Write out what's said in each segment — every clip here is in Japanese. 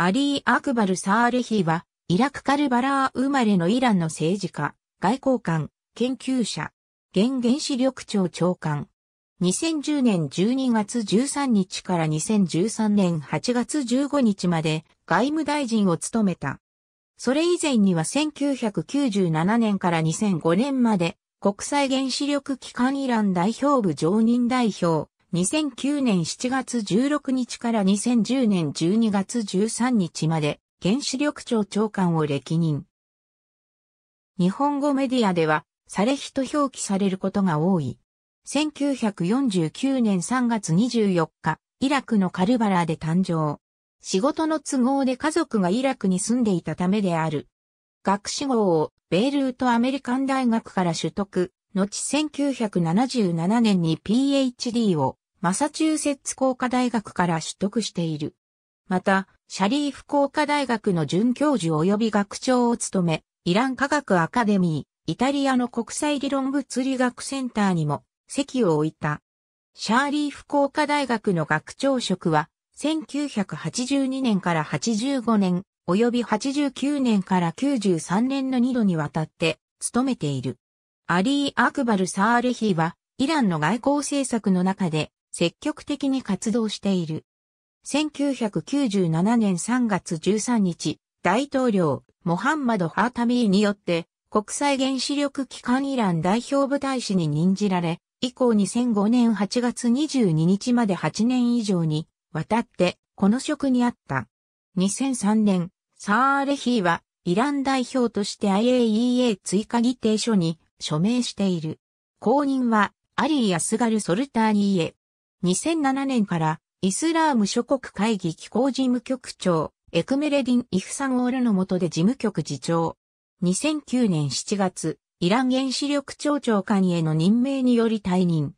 アリー・アクバル・サーレヒは、イラク・カルバラー生まれのイランの政治家、外交官、研究者、現原子力庁長官。2010年12月13日から2013年8月15日まで外務大臣を務めた。それ以前には1997年から2005年まで国際原子力機関イラン代表部常任代表、2009年7月16日から2010年12月13日まで原子力庁長官を歴任。日本語メディアでは、され人と表記されることが多い。1949年3月24日、イラクのカルバラで誕生。仕事の都合で家族がイラクに住んでいたためである。学士号をベールートアメリカン大学から取得、後1977年に PhD をマサチューセッツ工科大学から取得している。また、シャリーフ工科大学の准教授及び学長を務め、イラン科学アカデミー、イタリアの国際理論物理学センターにも席を置いた。シャーリーフ工科大学の学長職は、1982年から85年、及び89年から93年の2度にわたって、務めている。アリー・アクバル・サーレヒは、イランの外交政策の中で積極的に活動している。1997年3月13日、大統領、モハンマド・ハータミーによって、国際原子力機関イラン代表部大使に任じられ、以降2005年8月22日まで8年以上に渡ってこの職にあった。2003年、サーレヒーはイラン代表として IAEA 追加議定書に署名している。後任は、アリー・アスガル・ソルターニーエ。2007年から、イスラーム諸国会議機構事務局長、エクメレディン・イフサン・オールの下で事務局次長。2009年7月、イラン原子力庁長官への任命により退任。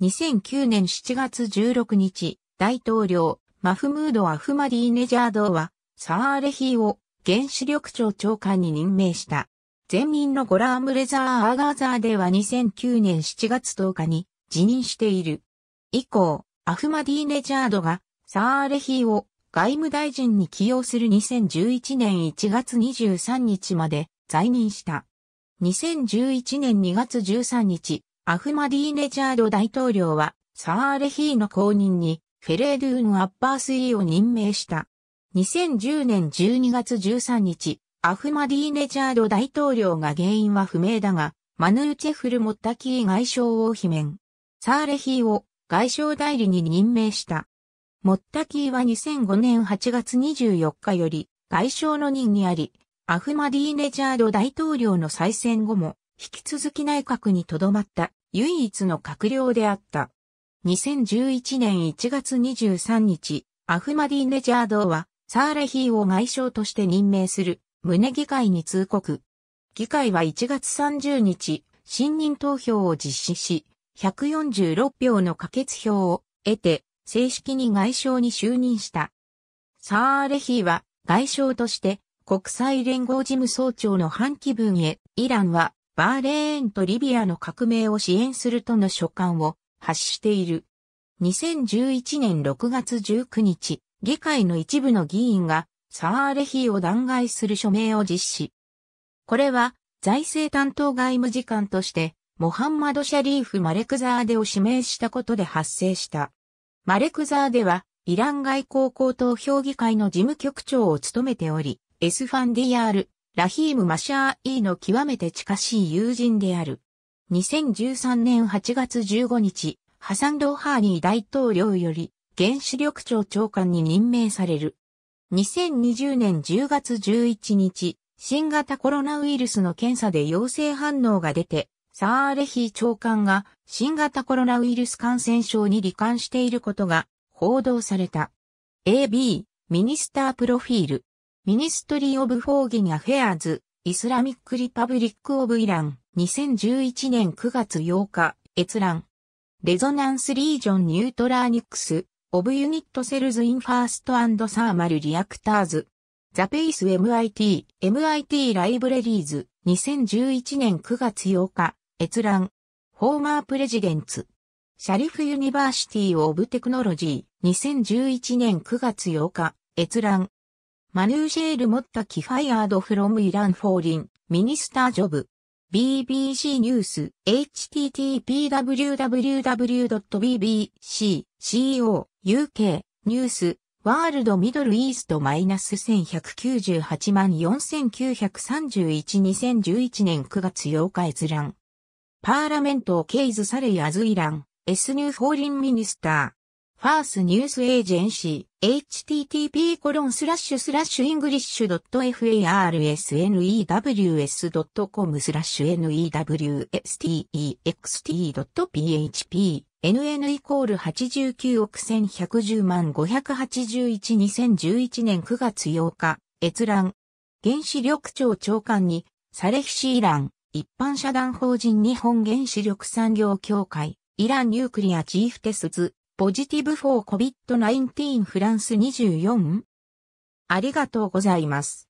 2009年7月16日、大統領、マフムード・アフマディ・ネジャードは、サー・アレヒーを原子力庁長官に任命した。前任のゴラームレザー・アーガーザーでは2009年7月10日に辞任している。以降、アフマディネジャードがサーレヒーを外務大臣に起用する2011年1月23日まで在任した。2011年2月13日、アフマディネジャード大統領はサーレヒーの後任にフェレードゥーン・アッバースイーを任命した。2010年12月13日、アフマディーネジャード大統領が原因は不明だが、マヌーチェフル・モッタキー外相を罷免。サーレヒーを外相代理に任命した。モッタキーは2005年8月24日より外相の任にあり、アフマディーネジャード大統領の再選後も引き続き内閣に留まった唯一の閣僚であった。2011年1月23日、アフマディーネジャードはサーレヒーを外相として任命する胸議会に通告。議会は1月30日、信任投票を実施し、146票の可決票を得て、正式に外相に就任した。サーレヒは外相として国際連合事務総長の半期分へ、イランはバーレーンとリビアの革命を支援するとの所管を発している。2011年6月19日、議会の一部の議員がサーレヒーを弾劾する署名を実施。これは、財政担当外務次官として、モハンマド・シャリーフ・マレクザーデを指名したことで発生した。マレクザーデは、イラン外交高等評議会の事務局長を務めており、エスファンディアール、ラヒーム・マシャー・イーの極めて近しい友人である。2013年8月15日、ハサン・ローハーニー大統領より、原子力庁長官に任命される。2020年10月11日、新型コロナウイルスの検査で陽性反応が出て、サーレヒ長官が新型コロナウイルス感染症に罹患していることが報道された。AB、ミニスタープロフィール。ミニストリー・オブ・フォーギン・アフェアーズ、イスラミック・リパブリック・オブ・イラン、2011年9月8日、閲覧。レゾナンス・リージョン・ニュートラーニックス、of Unit Cells in First and Thermal Reactors The Pace MIT MIT ライブレリーズ2011年9月8日閲覧ホーマープレジデンツシャリフユニバーシティオブテクノロジー2011年9月8日閲覧マヌーシェール・モッタキ・ファイアード・フロム・イラン・フォーリン、ミニスター・ジョブ。BBC ニュース、http://www.bbc.co UK、ニュース、ワールドミドルイーストマイナス1198万4931 2011年9月8日閲覧。パーラメントをケイズサれやずズイラン、S ニューフォーリンミニスター、ファースニュースエージェンシー、http コロンスラッシュスラッシュイングリッシュ .farsnews.com スラッシュ newstext.php NN イコール89億1110万5812011年9月8日、閲覧。原子力庁長官に、サレヒシイラン、一般社団法人日本原子力産業協会、イランニュークリアチーフテスズ、ポジティブ4 COVID-19 フランス24ありがとうございます。